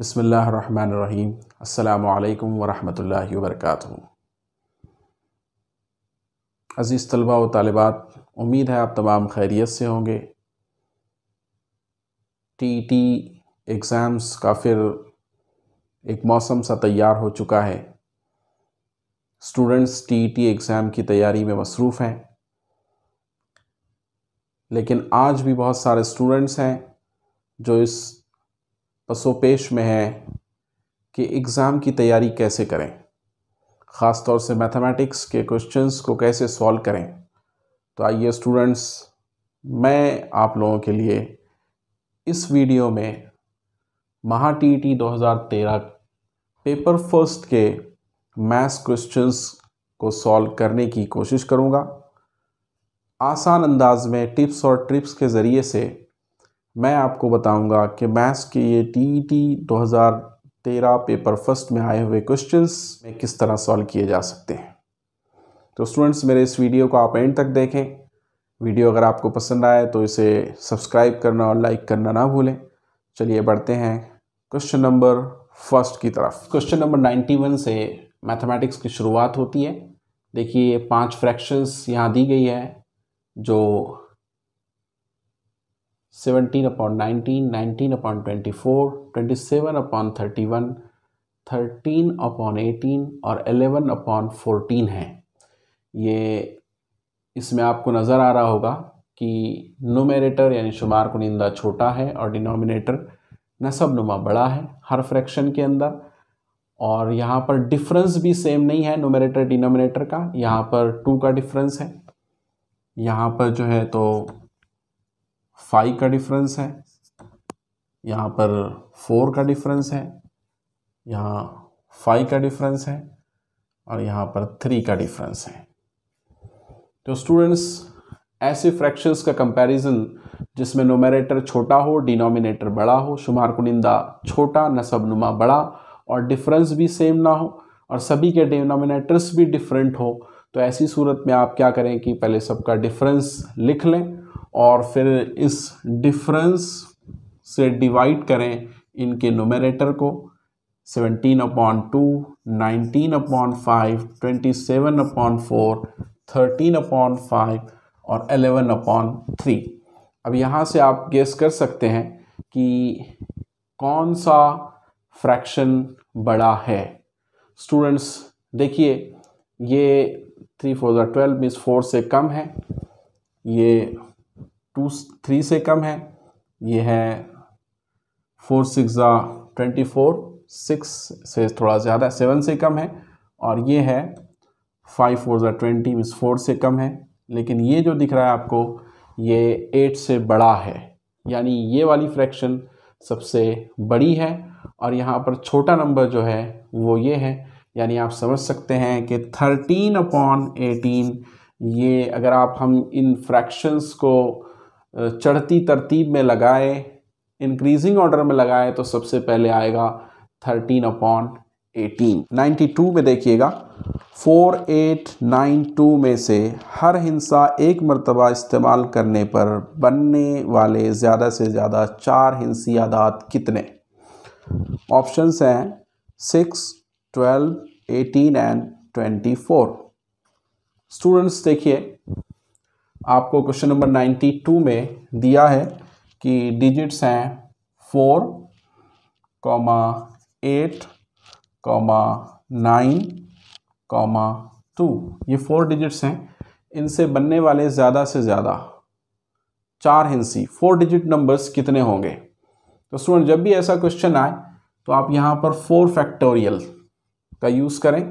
बसमीम् अल्लाम वरहमल वर्क अज़ीज़ तलबा व तालबात उम्मीद है आप तमाम खैरियत से होंगे टी टी एग्ज़ाम्स का फिर एक मौसम सा तैयार हो चुका है स्टूडेंट्स टी टी एग्ज़ाम की तैयारी में मसरूफ़ हैं लेकिन आज भी बहुत सारे स्टूडेंट्स हैं जो इस पसोपेश में है कि एग्ज़ाम की तैयारी कैसे करें ख़ास तौर से मैथमेटिक्स के क्वेश्चंस को कैसे सॉल्व करें तो आइए स्टूडेंट्स मैं आप लोगों के लिए इस वीडियो में Maha T T paper first के मैथ्स क्वेश्चंस को सॉल्व करने की कोशिश करूँगा आसान अंदाज में टिप्स और ट्रिप्स के ज़रिए से मैं आपको बताऊंगा कि मैथ्स के ये टी टी e दो हज़ार तेरह पेपर फर्स्ट में आए हुए क्वेश्चंस में किस तरह सॉल्व किए जा सकते हैं तो स्टूडेंट्स मेरे इस वीडियो को आप एंड तक देखें वीडियो अगर आपको पसंद आए तो इसे सब्सक्राइब करना और लाइक करना ना भूलें चलिए बढ़ते हैं क्वेश्चन नंबर फर्स्ट की तरफ क्वेश्चन नंबर नाइन्टी वन से मैथमेटिक्स की शुरुआत होती है देखिए पाँच फ्रैक्शंस यहाँ दी गई है जो seventeen upon nineteen nineteen upon twenty four twenty seven upon thirty one thirteen upon eighteen और एलेवन अपॉन फोरटीन है ये इसमें आपको नज़र आ रहा होगा कि नोमेरेटर यानी शुमार कुनिंदा छोटा है और डिनोमिनेटर नसब नुमा बड़ा है हर फ्रैक्शन के अंदर और यहाँ पर डिफरेंस भी सेम नहीं है नोमेरेटर डिनोमिनेटर का यहाँ पर टू का डिफरेंस है यहाँ पर जो है तो फाइव का डिफरेंस है यहाँ पर फोर का डिफरेंस है यहाँ फाइव का डिफरेंस है और यहाँ पर थ्री का डिफरेंस है तो स्टूडेंट्स ऐसे फ्रैक्शंस का कंपैरिजन जिसमें नोमरेटर छोटा हो डिनोमिनेटर बड़ा हो शुमार कुनिंदा छोटा सबनुमा बड़ा और डिफरेंस भी सेम ना हो और सभी के डिनोमिनेटर्स भी डिफरेंट हो तो ऐसी सूरत में आप क्या करें कि पहले सबका डिफरेंस लिख लें और फिर इस डिफरेंस से डिवाइड करें इनके नोमरेटर को 17 upon two nineteen upon five twenty seven upon four thirteen upon five और 11 अपॉन थ्री अब यहाँ से आप गेस कर सकते हैं कि कौन सा फ्रैक्शन बड़ा है स्टूडेंट्स देखिए ये थ्री फोर ट्वेल्व मीस फोर से कम है ये टू थ्री से कम है ये है फोर सिक्स ज़ा ट्वेंटी फोर सिक्स से थोड़ा ज़्यादा सेवन से कम है और ये है फाइव फोर ज़ा ट्वेंटी मीस फोर से कम है लेकिन ये जो दिख रहा है आपको ये एट से बड़ा है यानी ये वाली फ्रैक्शन सबसे बड़ी है और यहाँ पर छोटा नंबर जो है वो ये है यानी आप समझ सकते हैं कि थर्टीन अपॉन एटीन ये अगर आप हम इन फ्रैक्शंस को चढ़ती तरतीब में लगाए इंक्रीजिंग ऑर्डर में लगाए तो सबसे पहले आएगा thirteen upon eighteen ninety two में देखिएगा फोर एट नाइन टू में से हर हिंसा एक मरतबा इस्तेमाल करने पर बनने वाले ज़्यादा से ज़्यादा चार हिंसी आदात कितने ऑप्शंस हैं six twelve eighteen and twenty four students देखिए आपको क्वेश्चन नंबर नाइन्टी टू में दिया है कि डिजिट्स हैं four comma eight comma nine comma two ये फोर डिजिट्स हैं इनसे बनने वाले ज़्यादा से ज़्यादा चार हिंसी फोर डिजिट नंबर्स कितने होंगे तो स्टूडेंट जब भी ऐसा क्वेश्चन आए तो आप यहाँ पर फोर फैक्टोरियल का यूज़ करें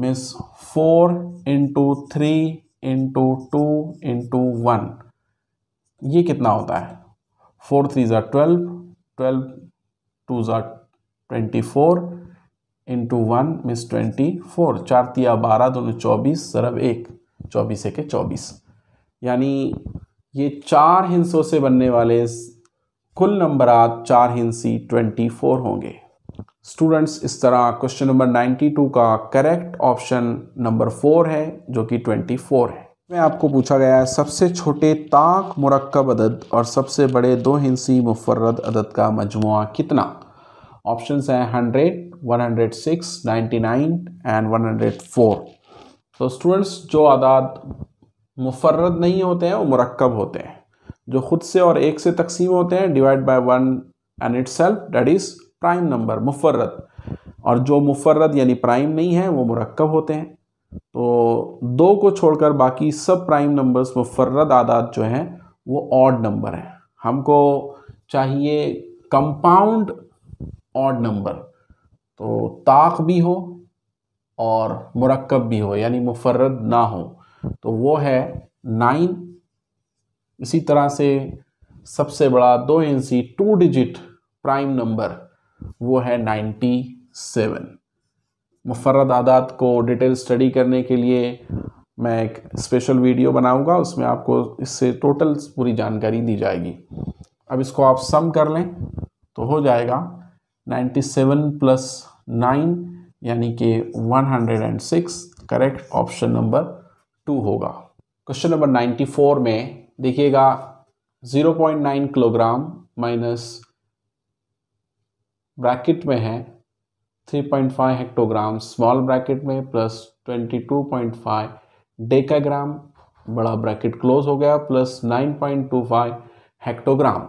means four into three into two into one ये कितना होता है फोर थ्री ज़ा ट्वेल्व ट्वेल्व टू ज़ा ट्वेंटी फोर इंटू वन मिस ट्वेंटी फोर चार तिया बारह दोनों चौबीस सरब एक चौबीस एक चौबीस यानी ये चार हिंसों से बनने वाले कुल नंबर आप चार हिंसी ट्वेंटी फोर होंगे स्टूडेंट्स इस तरह क्वेश्चन नंबर 92 का करेक्ट ऑप्शन नंबर फोर है जो कि 24 है मैं आपको पूछा गया है सबसे छोटे ताक मुरक्ब अदद और सबसे बड़े दो हिंसी मुफरद अदद का मजमु कितना ऑप्शन हैं hundred one hundred six ninety nine and one hundred four तो स्टूडेंट्स जो आदाद मुफरद नहीं होते हैं वो मरकब होते हैं जो ख़ुद से और एक से तकसीम होते हैं divide by one and itself that is prime number मुफरत और जो मुफरत यानी प्राइम नहीं है वो मरकब होते हैं तो दो को छोड़कर बाकी सब प्राइम नंबर्स मुफरत आदात जो हैं वो ऑड नंबर हैं हमको चाहिए कंपाउंड ऑड नंबर तो ताक भी हो और मरकब भी हो यानी मुफरत ना हो तो वो है नाइन इसी तरह से सबसे बड़ा दो N C two digit prime number वो है 97 मुफरद आदात को डिटेल स्टडी करने के लिए मैं एक स्पेशल वीडियो बनाऊंगा उसमें आपको इससे टोटल पूरी जानकारी दी जाएगी अब इसको आप सम कर लें तो हो जाएगा 97 प्लस नाइन यानी कि 106 करेक्ट ऑप्शन नंबर टू होगा क्वेश्चन नंबर 94 में देखिएगा 0.9 किलोग्राम माइनस ब्रैकेट में है 3.5 हेक्टोग्राम स्मॉल ब्रैकेट में प्लस 22.5 डेकाग्राम बड़ा ब्रैकेट क्लोज हो गया प्लस 9.25 हेक्टोग्राम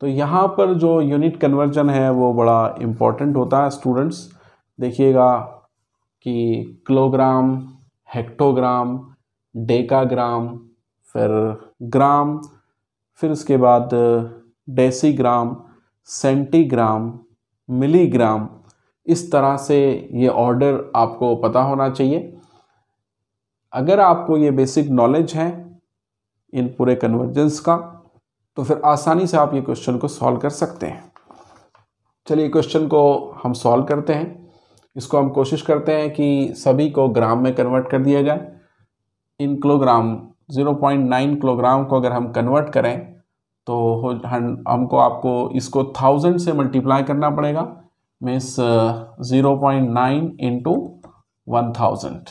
तो यहाँ पर जो यूनिट कन्वर्जन है वो बड़ा इम्पॉर्टेंट होता है स्टूडेंट्स देखिएगा कि किलोग्राम हेक्टोग्राम डेकाग्राम फिर ग्राम फिर उसके बाद डेसीग्राम सेंटीग्राम मिलीग्राम इस तरह से ये ऑर्डर आपको पता होना चाहिए अगर आपको ये बेसिक नॉलेज है इन पूरे कन्वर्जेंस का तो फिर आसानी से आप ये क्वेश्चन को सॉल्व कर सकते हैं चलिए क्वेश्चन को हम सॉल्व करते हैं इसको हम कोशिश करते हैं कि सभी को ग्राम में कन्वर्ट कर दिया जाए इन किलोग्राम 0.9 किलोग्राम को अगर हम कन्वर्ट करें तो हमको आपको इसको थाउजेंड से मल्टीप्लाई करना पड़ेगा means zero point nine into one thousand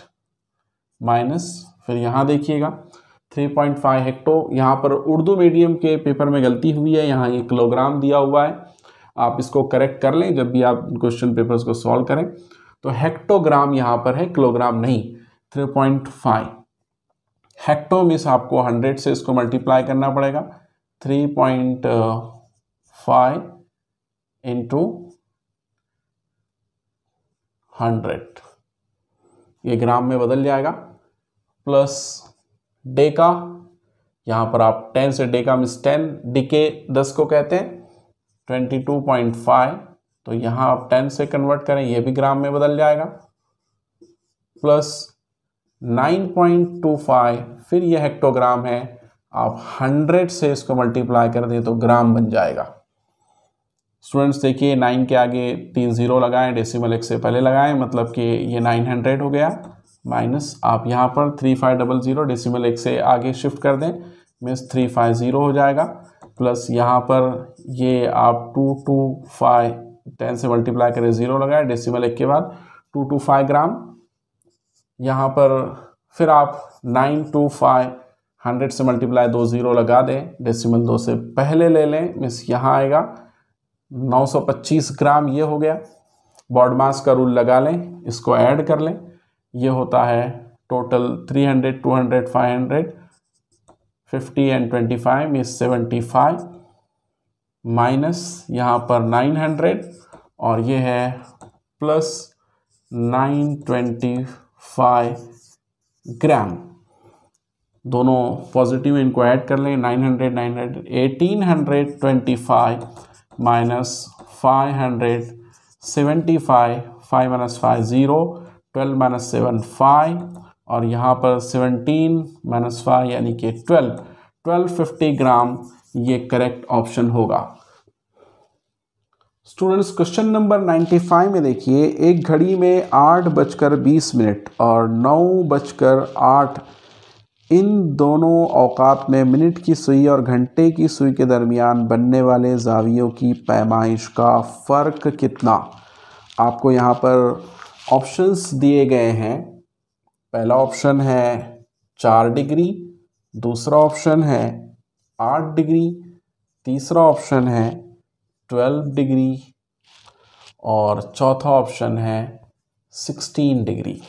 minus फिर यहाँ देखिएगा थ्री पॉइंट फाइव हेक्टो यहाँ पर उर्दू मीडियम के पेपर में गलती हुई है यहाँ ये किलोग्राम दिया हुआ है आप इसको करेक्ट कर लें जब भी आप क्वेश्चन पेपर्स को सॉल्व करें तो हेक्टोग्राम यहाँ पर है किलोग्राम नहीं three point five hecto means आपको हंड्रेड से इसको मल्टीप्लाई करना पड़ेगा three point five into hundred ये ग्राम में बदल जाएगा प्लस डे का यहाँ पर आप टेन से डे का टेन डीके दस को कहते हैं ट्वेंटी टू पॉइंट फाइव तो यहाँ आप टेन से कन्वर्ट करें ये भी ग्राम में बदल जाएगा plus nine point two five फिर यह हेक्टोग्राम है आप हंड्रेड से इसको मल्टीप्लाई कर दें तो ग्राम बन जाएगा स्टूडेंट्स देखिए नाइन के आगे तीन ज़ीरो लगाएं डेसिमल एक से पहले लगाएं मतलब कि ये नाइन हंड्रेड हो गया माइनस आप यहाँ पर three five double zero decimal एक से आगे शिफ्ट कर दें मीन्स थ्री फाइव ज़ीरो हो जाएगा प्लस यहाँ पर ये आप टू टू फाइव टेन से मल्टीप्लाई करें ज़ीरो लगाए डेसिमल एक के बाद टू टू फाइव ग्राम यहाँ पर फिर आप नाइन टू फाइव हंड्रेड से मल्टीप्लाई दो ज़ीरो लगा दें डेसिमल दो से पहले ले लें मिस यहाँ आएगा नौ सौ पच्चीस ग्राम ये हो गया बॉड मास का रूल लगा लें इसको ऐड कर लें ये होता है total three hundred two hundred five hundred fifty and twenty five means seventy five minus यहाँ पर नाइन हंड्रेड और ये है plus nine twenty five gram दोनों पॉजिटिव इनको ऐड कर लेंगे nine hundred nine hundred eighteen hundred twenty five minus five hundred seventy five five minus five zero twelve minus seven five और यहाँ पर सेवनटीन माइनस फाइव यानी कि twelve twelve fifty gram ये करेक्ट ऑप्शन होगा students question number 95 में देखिए एक घड़ी में आठ बजकर बीस मिनट और नौ बजकर आठ इन दोनों अवकात में मिनट की सुई और घंटे की सुई के दरमियान बनने वाले जावियों की पैमाइश का फ़र्क कितना आपको यहाँ पर ऑप्शंस दिए गए हैं पहला ऑप्शन है चार डिग्री दूसरा ऑप्शन है आठ डिग्री तीसरा ऑप्शन है ट्वेल्व डिग्री और चौथा ऑप्शन है सिक्सटीन डिग्री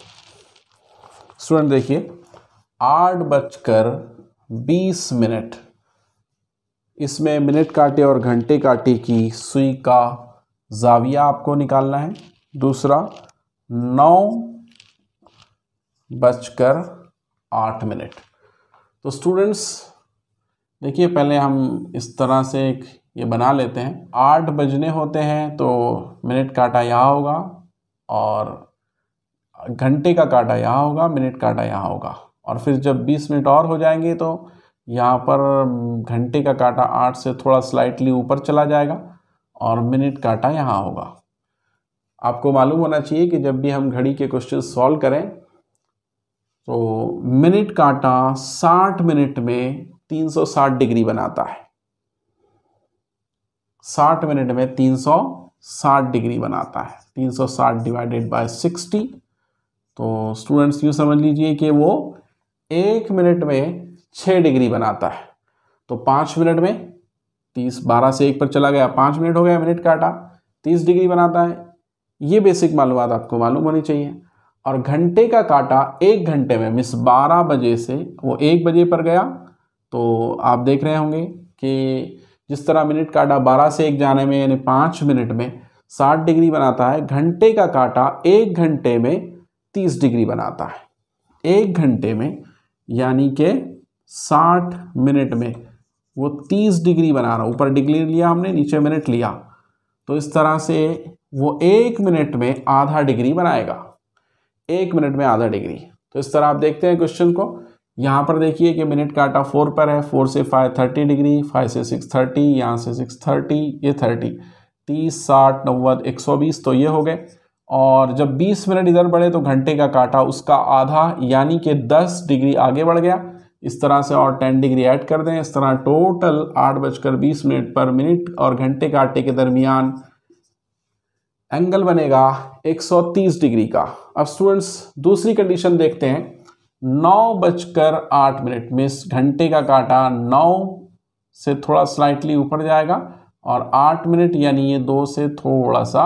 स्टूडेंट देखिए आठ बजकर बीस मिनट इसमें मिनट काटे और घंटे काटे की सुई का जाविया आपको निकालना है दूसरा नौ बजकर आठ मिनट तो स्टूडेंट्स देखिए पहले हम इस तरह से एक ये बना लेते हैं आठ बजने होते हैं तो मिनट काटा यहाँ होगा और घंटे का काटा यहाँ होगा मिनट काटा यहाँ होगा और फिर जब बीस मिनट और हो जाएंगे तो यहाँ पर घंटे का काटा आठ से थोड़ा स्लाइटली ऊपर चला जाएगा और मिनट काटा यहाँ होगा आपको मालूम होना चाहिए कि जब भी हम घड़ी के क्वेश्चन सॉल्व करें तो मिनट काटा 60 मिनट में 360 डिग्री बनाता है 60 मिनट में 360 डिग्री बनाता है 360 डिवाइडेड बाय 60 तो स्टूडेंट्स यूँ समझ लीजिए कि वो एक मिनट में छः डिग्री बनाता है तो पाँच मिनट में तीस बारह से एक पर चला गया पाँच मिनट हो गया मिनट काटा तीस डिग्री बनाता है ये बेसिक मालूम आपको मालूम होनी चाहिए और घंटे का काटा एक घंटे में मिस बारह बजे से वो एक बजे पर गया तो आप देख रहे होंगे कि जिस तरह मिनट काटा बारह से एक जाने में यानी पाँच मिनट में साठ डिग्री बनाता है घंटे का काटा एक घंटे में तीस डिग्री बनाता है एक घंटे में यानी कि 60 मिनट में वो 30 डिग्री बना रहा ऊपर डिग्री लिया हमने नीचे मिनट लिया तो इस तरह से वो एक मिनट में आधा डिग्री बनाएगा एक मिनट में आधा डिग्री तो इस तरह आप देखते हैं क्वेश्चन को यहाँ पर देखिए कि मिनट का आटा फोर पर है फोर से फाइव थर्टी डिग्री फाइव से सिक्स थर्टी यहाँ से सिक्स थर्टी ये थर्टी तीस साठ नव्वद एक सौ बीस तो ये हो गए और जब 20 मिनट इधर बढ़े तो घंटे का काटा उसका आधा यानी कि 10 डिग्री आगे बढ़ गया इस तरह से और 10 डिग्री ऐड कर दें इस तरह टोटल आठ बजकर बीस मिनट पर मिनट और घंटे काटे के दरमियान एंगल बनेगा 130 डिग्री का अब स्टूडेंट्स दूसरी कंडीशन देखते हैं नौ बजकर आठ मिनट में घंटे का काटा नौ से थोड़ा स्लाइटली ऊपर जाएगा और आठ मिनट यानी ये दो से थोड़ा सा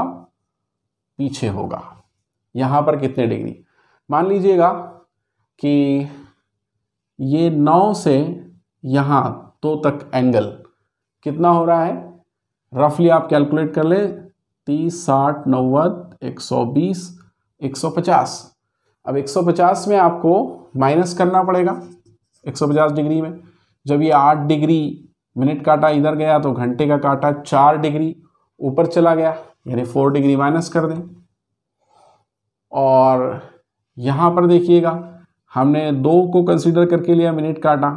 पीछे होगा यहाँ पर कितने डिग्री मान लीजिएगा कि ये नौ से यहाँ दो तो तक एंगल कितना हो रहा है रफली आप कैलकुलेट कर लें तीस साठ नव्वद एक सौ बीस एक सौ पचास अब एक सौ पचास में आपको माइनस करना पड़ेगा एक सौ पचास डिग्री में जब ये आठ डिग्री मिनट काटा इधर गया तो घंटे का काटा चार डिग्री ऊपर चला गया यानी फोर डिग्री माइनस कर दें और यहाँ पर देखिएगा हमने दो को कंसीडर करके लिया मिनट काटा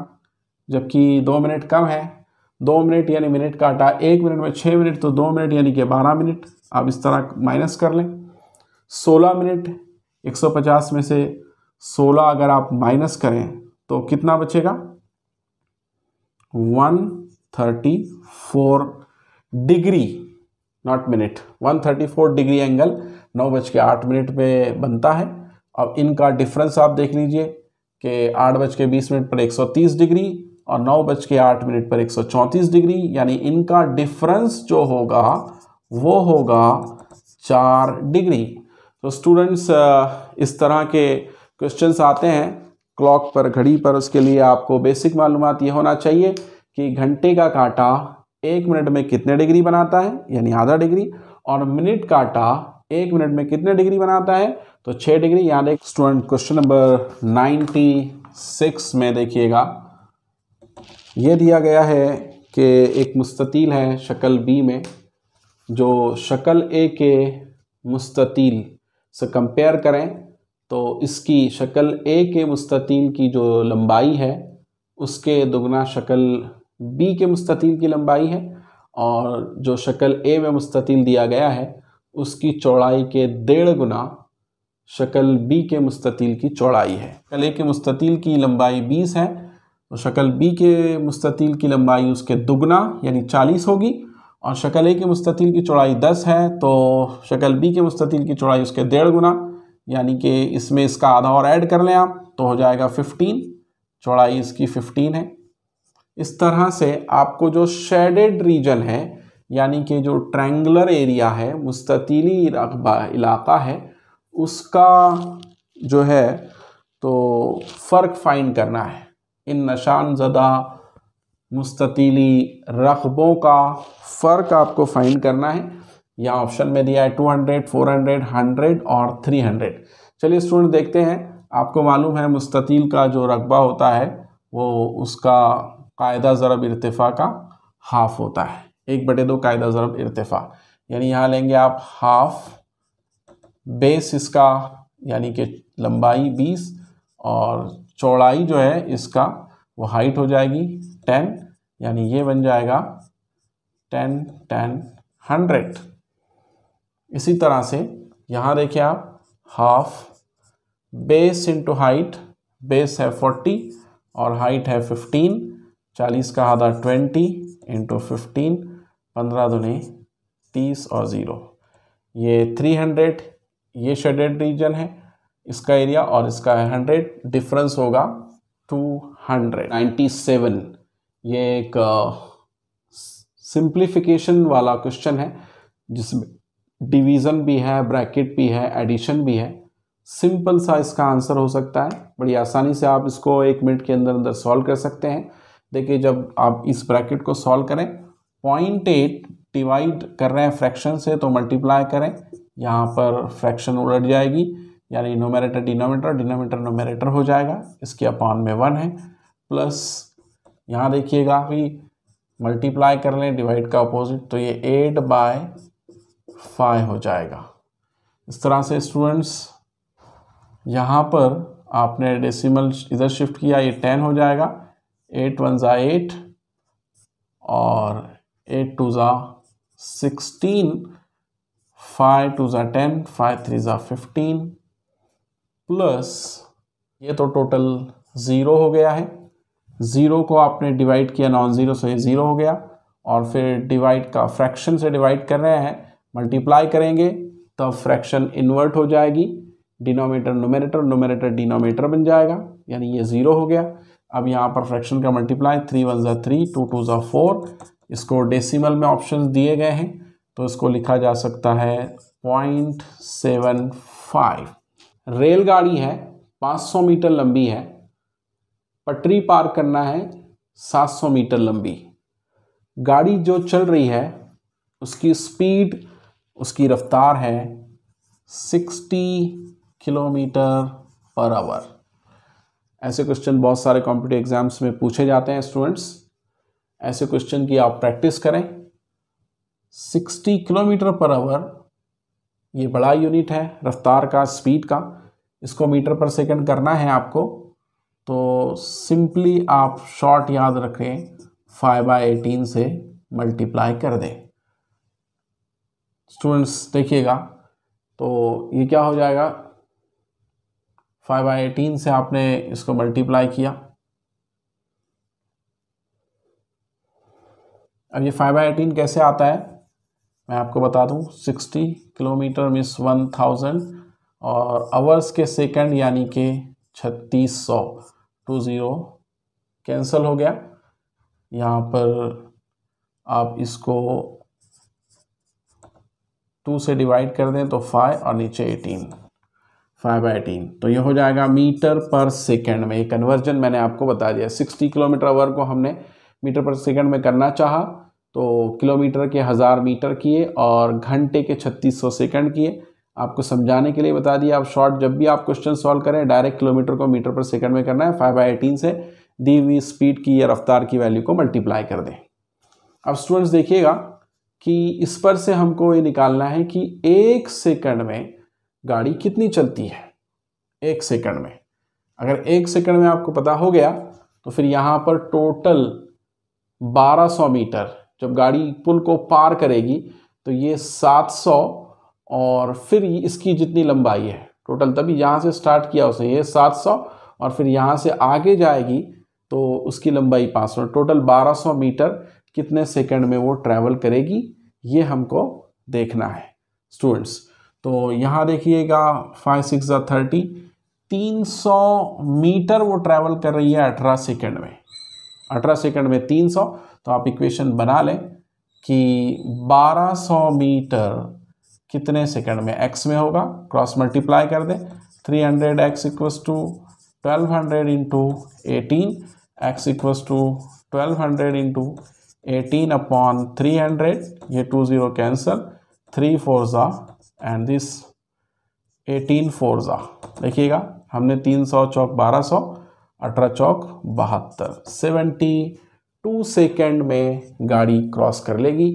जबकि दो मिनट कम है दो मिनट यानी मिनट काटा एक मिनट में छः मिनट तो दो मिनट यानी कि बारह मिनट आप इस तरह माइनस कर लें सोलह मिनट एक सौ पचास में से सोलह अगर आप माइनस करें तो कितना बचेगा one thirty four degree nought minute 134 degree angle नौ बज के आठ मिनट पे बनता है अब इनका डिफरेंस आप देख लीजिए कि आठ बज के बीस मिनट पर 130 डिग्री और नौ बज के आठ मिनट पर 134 डिग्री यानी इनका डिफरेंस जो होगा वो होगा चार डिग्री तो स्टूडेंट्स इस तरह के क्वेश्चंस आते हैं क्लॉक पर घड़ी पर उसके लिए आपको बेसिक मालूम ये होना चाहिए कि घंटे का कांटा एक मिनट में कितने डिग्री बनाता है यानी आधा डिग्री और मिनट काटा एक मिनट में कितने डिग्री बनाता है तो छः डिग्री यहाँ देख student question number ninety six में देखिएगा ये दिया गया है कि एक मुस्ततील है शक्ल बी में जो शक्ल ए के मुस्ततील से कंपेयर करें तो इसकी शक्ल ए के मुस्ततील की जो लंबाई है उसके दुगना शक्ल बी के मुस्ततील की लंबाई है और जो शक्ल ए में मुस्ततील दिया गया है उसकी चौड़ाई के डेढ़ गुना शक्ल बी के मुस्ततील की चौड़ाई है शक्ल ए के मुस्ततील की लंबाई बीस है तो शक्ल बी के मुस्ततील की लंबाई उसके दुगना यानी चालीस होगी और शक्ल ए के मुस्ततील की चौड़ाई दस है तो शक्ल बी के मुस्ततील की चौड़ाई उसके डेढ़ गुना यानी कि इसमें इसका आधा और ऐड कर लें आप तो हो जाएगा फिफ्टीन चौड़ाई इसकी फिफ्टीन है इस तरह से आपको जो शेडेड रीजन है यानी कि जो ट्रैंगुलर एरिया है मुस्ततीली इलाका है उसका जो है तो फ़र्क फाइन करना है इन नशान ज़दा मुस्ततीली रकबों का फ़र्क आपको फ़ाइन करना है यहाँ ऑप्शन में दिया है 200, 400, 100 और 300 चलिए स्टूडेंट देखते हैं आपको मालूम है मुस्ततील का जो रकबा होता है वो उसका कायदा ज़रब इरतफ़ा का हाफ होता है एक बटे दो कायदा ज़रब इरतफ़ा यानी यहाँ लेंगे आप हाफ बेस इसका यानी कि लंबाई बीस और चौड़ाई जो है इसका वो हाइट हो जाएगी टेन यानी ये बन जाएगा टेन टेन हंड्रेड इसी तरह से यहाँ देखिए आप half base into height base है फोर्टी और हाइट है फिफ्टीन चालीस का आधा ट्वेंटी इंटू फिफ्टीन पंद्रह दुने तीस और ज़ीरो ये थ्री हंड्रेड ये शेडेड रीजन है इसका एरिया और इसका हंड्रेड डिफरेंस होगा टू हंड्रेड नाइन्टी सेवन ये एक सिंप्लीफिकेशन वाला क्वेश्चन है जिसमें डिवीज़न भी है ब्रैकेट भी है एडिशन भी है सिंपल सा इसका आंसर हो सकता है बड़ी आसानी से आप इसको एक मिनट के अंदर अंदर सॉल्व कर सकते हैं देखिए जब आप इस ब्रैकेट को सॉल्व करें पॉइंट एट डिवाइड कर रहे हैं फ्रैक्शन से तो मल्टीप्लाई करें यहाँ पर फ्रैक्शन उलट जाएगी यानी नोमेरेटर डिनोमीटर डिनोमीटर नोमेरेटर हो जाएगा इसके अपॉन में वन है प्लस यहाँ देखिएगा भी मल्टीप्लाई कर लें डिवाइड का अपोजिट तो ये एट बाय फाइव हो जाएगा इस तरह से स्टूडेंट्स यहाँ पर आपने डेसिमल इधर शिफ्ट किया ये टेन हो जाएगा एट वन ज़ा एट और एट टू ज़ा सिक्सटीन फाइव टू ज़ा टेन फाइव थ्री ज़ा फिफ्टीन प्लस ये तो टोटल ज़ीरो हो गया है ज़ीरो को आपने डिवाइड किया नॉन ज़ीरो से ज़ीरो हो गया और फिर डिवाइड का फ्रैक्शन से डिवाइड कर रहे हैं मल्टीप्लाई करेंगे तब फ्रैक्शन इन्वर्ट हो जाएगी डिनोमीटर नोमिनेटर नोमिनेटर डिनोमीटर बन जाएगा यानी ये ज़ीरो हो गया अब यहाँ पर फ्रैक्शन का मल्टीप्लाई थ्री वन ज़ा थ्री टू टू ज़ा फोर इसको डेसिमल में ऑप्शन दिए गए हैं तो इसको लिखा जा सकता है पॉइंट सेवन फाइव रेलगाड़ी है पाँच सौ मीटर लंबी है पटरी पार करना है सात सौ मीटर लंबी गाड़ी जो चल रही है उसकी स्पीड उसकी रफ्तार है सिक्सटी किलोमीटर पर आवर ऐसे क्वेश्चन बहुत सारे कॉम्पिटिव एग्जाम्स में पूछे जाते हैं स्टूडेंट्स ऐसे क्वेश्चन की आप प्रैक्टिस करें 60 किलोमीटर पर आवर ये बड़ा यूनिट है रफ्तार का स्पीड का इसको मीटर पर सेकंड करना है आपको तो सिंपली आप शॉर्ट याद रखें फाइव बाई एटीन से मल्टीप्लाई कर दें स्टूडेंट्स देखिएगा तो ये क्या हो जाएगा फाइव बाई एटीन से आपने इसको मल्टीप्लाई किया अब ये फाइव बाई एटीन कैसे आता है मैं आपको बता दूं सिक्सटी किलोमीटर मिस वन थाउजेंड और आवर्स के सेकंड यानी के छत्तीस सौ टू ज़ीरो कैंसिल हो गया यहाँ पर आप इसको टू से डिवाइड कर दें तो फाइव और नीचे एटीन फाइव बाई एटीन तो ये हो जाएगा मीटर पर सेकेंड में ये कन्वर्जन मैंने आपको बता दिया सिक्सटी किलोमीटर आवर को हमने मीटर पर सेकेंड में करना चाहा तो किलोमीटर के हज़ार मीटर किए और घंटे के छत्तीस सौ सेकेंड किए आपको समझाने के लिए बता दिया आप शॉर्ट जब भी आप क्वेश्चन सॉल्व करें डायरेक्ट किलोमीटर को मीटर पर सेकेंड में करना है फाइव बाई एटीन से दी हुई स्पीड की या रफ्तार की वैल्यू को मल्टीप्लाई कर दें अब स्टूडेंट्स देखिएगा कि इस पर से हमको ये निकालना है कि एक सेकंड में गाड़ी कितनी चलती है एक सेकंड में अगर एक सेकंड में आपको पता हो गया तो फिर यहाँ पर टोटल 1200 मीटर जब गाड़ी पुल को पार करेगी तो ये 700 और फिर इसकी जितनी लंबाई है टोटल तभी यहाँ से स्टार्ट किया उसने ये 700 और फिर यहाँ से आगे जाएगी तो उसकी लंबाई 500 टोटल 1200 मीटर कितने सेकंड में वो ट्रैवल करेगी ये हमको देखना है स्टूडेंट्स तो यहाँ देखिएगा फाइव सिक्स ज़ा थर्टी तीन सौ मीटर वो ट्रैवल कर रही है अठारह सेकेंड में अठारह सेकेंड में तीन सौ तो आप इक्वेशन बना लें कि बारह सौ मीटर कितने सेकेंड में एक्स में होगा क्रॉस मल्टीप्लाई कर दें three hundred X equals to twelve hundred into eighteen X equals to twelve hundred into eighteen upon three hundred ये two zero cancel three four ज़ा एंड दिस एटीन फोरजा देखिएगा हमने तीन सौ चौक बारह सौ अठारह चौक बहत्तर सेवेंटी टू सेकेंड में गाड़ी क्रॉस कर लेगी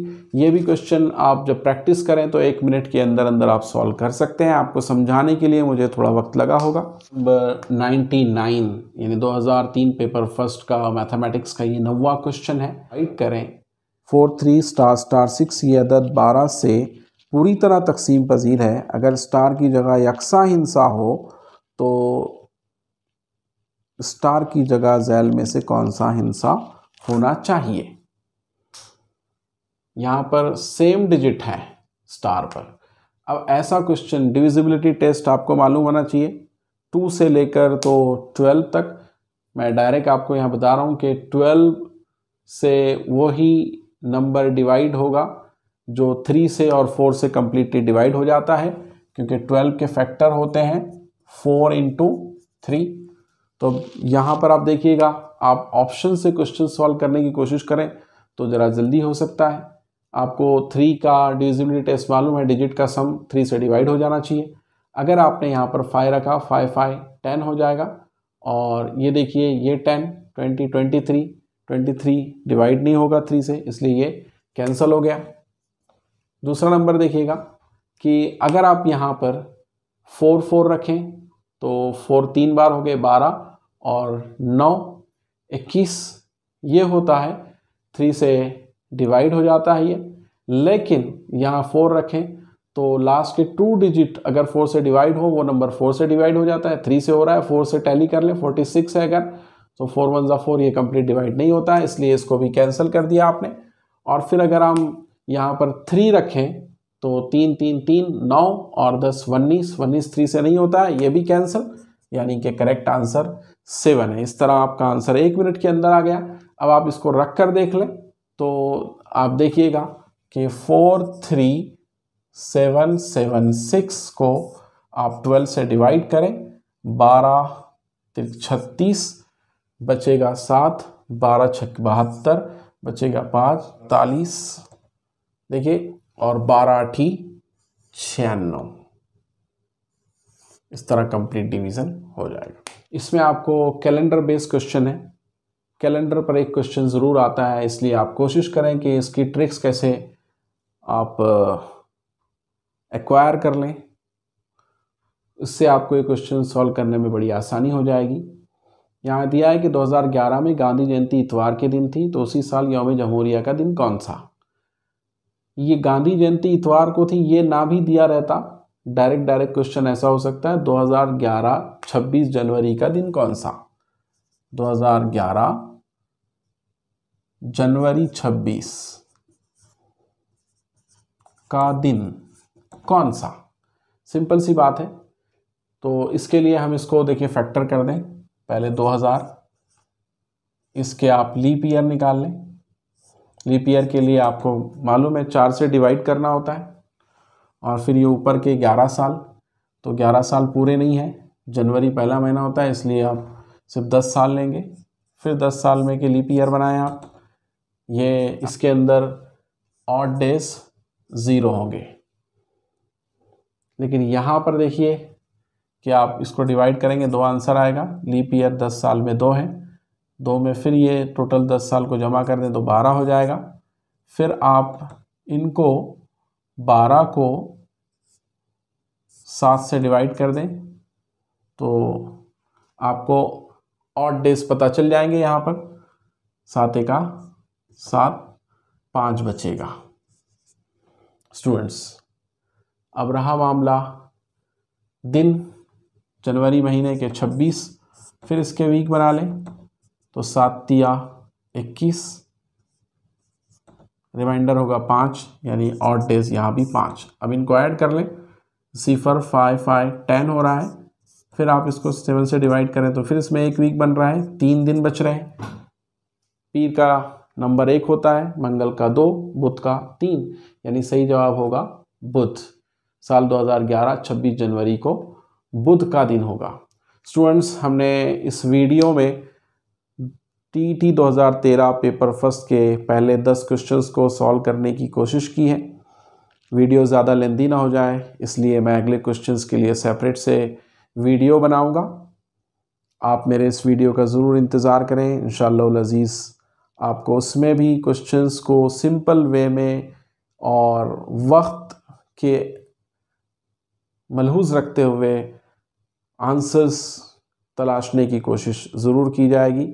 ये भी क्वेश्चन आप जब प्रैक्टिस करें तो एक मिनट के अंदर अंदर आप सॉल्व कर सकते हैं आपको समझाने के लिए मुझे थोड़ा वक्त लगा होगा नाइन्टी नाइन यानी दो हज़ार तीन पेपर फर्स्ट का मैथमेटिक्स का ये नवा क्वेश्चन है राइट करें four three star star six ये अदद बारह से पूरी तरह तकसीम पजीर है अगर स्टार की जगह यकसा हिंसा हो तो स्टार की जगह जैल में से कौन सा हिंसा होना चाहिए यहाँ पर सेम डिजिट है स्टार पर अब ऐसा क्वेश्चन डिविजिबिलिटी टेस्ट आपको मालूम होना चाहिए टू से लेकर तो ट्वेल्व तक मैं डायरेक्ट आपको यहाँ बता रहा हूँ कि ट्वेल्व से वही नंबर डिवाइड होगा जो थ्री से और फोर से कम्प्लीटली डिवाइड हो जाता है क्योंकि ट्वेल्व के फैक्टर होते हैं फोर इंटू थ्री तो यहाँ पर आप देखिएगा आप ऑप्शन से क्वेश्चन सॉल्व करने की कोशिश करें तो ज़रा जल्दी हो सकता है आपको थ्री का डिविजिबिलिटी टेस्ट मालूम है डिजिट का सम थ्री से डिवाइड हो जाना चाहिए अगर आपने यहाँ पर फाइव रखा फाइव फाइव टेन हो जाएगा और ये देखिए ये ten twenty twenty three twenty three divide नहीं होगा थ्री से इसलिए ये कैंसिल हो गया दूसरा नंबर देखिएगा कि अगर आप यहाँ पर फोर फोर रखें तो फोर तीन बार हो गए बारह और नौ इक्कीस ये होता है थ्री से डिवाइड हो जाता है ये लेकिन यहाँ फोर रखें तो लास्ट के टू डिजिट अगर फोर से डिवाइड हो वो नंबर फोर से डिवाइड हो जाता है थ्री से हो रहा है फोर से टैली कर लें फोर्टी सिक्स है अगर तो फोर वन ज़ा फोर ये कंप्लीट डिवाइड नहीं होता है इसलिए इसको भी कैंसिल कर दिया आपने और फिर अगर हम यहाँ पर थ्री रखें तो तीन तीन तीन नौ और दस उन्नीस उन्नीस थ्री से नहीं होता है ये भी कैंसिल यानी कि करेक्ट आंसर सेवन है इस तरह आपका आंसर एक मिनट के अंदर आ गया अब आप इसको रख कर देख लें तो आप देखिएगा कि four three seven seven six को आप ट्वेल्व से डिवाइड करें बारह छत्तीस बचेगा सात बारह छ बहत्तर बचेगा पाँच तालीस देखिए और बारह अठी छियानवे इस तरह कंप्लीट डिवीज़न हो जाएगा इसमें आपको कैलेंडर बेस्ड क्वेश्चन है कैलेंडर पर एक क्वेश्चन ज़रूर आता है इसलिए आप कोशिश करें कि इसकी ट्रिक्स कैसे आप एक्वायर कर लें इससे आपको ये क्वेश्चन सॉल्व करने में बड़ी आसानी हो जाएगी यहाँ दिया है कि 2011 में गांधी जयंती इतवार के दिन थी तो उसी साल योम जमहूरिया का दिन कौन सा ये गांधी जयंती इतवार को थी ये ना भी दिया रहता डायरेक्ट डायरेक्ट क्वेश्चन ऐसा हो सकता है 2011 26 जनवरी का दिन कौन सा 2011 जनवरी 26 का दिन कौन सा सिंपल सी बात है तो इसके लिए हम इसको देखिए फैक्टर कर दें पहले 2000 इसके आप लीप ईयर निकाल लें लीप ईयर के लिए आपको मालूम है चार से डिवाइड करना होता है और फिर ये ऊपर के ग्यारह साल तो ग्यारह साल पूरे नहीं हैं जनवरी पहला महीना होता है इसलिए आप सिर्फ दस साल लेंगे फिर दस साल में के लीप ईयर बनाएं आप ये इसके अंदर ऑट डेज ज़ीरो होंगे लेकिन यहाँ पर देखिए कि आप इसको डिवाइड करेंगे दो आंसर आएगा लीप ईयर दस साल में दो है दो में फिर ये टोटल दस साल को जमा कर दें तो बारह हो जाएगा फिर आप इनको बारह को सात से डिवाइड कर दें तो आपको और डेज पता चल जाएंगे यहाँ पर सात का सात पाँच बचेगा स्टूडेंट्स अब रहा मामला दिन जनवरी महीने के 26 फिर इसके वीक बना लें तो सातिया इक्कीस रिमाइंडर होगा पाँच यानी ऑट डेज यहाँ भी पाँच अब इनको ऐड कर लें सिफर फाइव फाइव टेन हो रहा है फिर आप इसको सेवन से डिवाइड करें तो फिर इसमें एक वीक बन रहा है तीन दिन बच रहे हैं पीर का नंबर एक होता है मंगल का दो बुध का तीन यानी सही जवाब होगा बुध साल 2011 26 जनवरी को बुध का दिन होगा स्टूडेंट्स हमने इस वीडियो में टी टी दो पेपर फर्स्ट के पहले 10 क्वेश्चंस को सॉल्व करने की कोशिश की है वीडियो ज़्यादा लेंदी ना हो जाए इसलिए मैं अगले क्वेश्चंस के लिए सेपरेट से वीडियो बनाऊंगा आप मेरे इस वीडियो का ज़रूर इंतज़ार करें इन शज़ीज़ आपको उसमें भी क्वेश्चंस को सिंपल वे में और वक्त के मलहूज रखते हुए आंसर्स तलाशने की कोशिश ज़रूर की जाएगी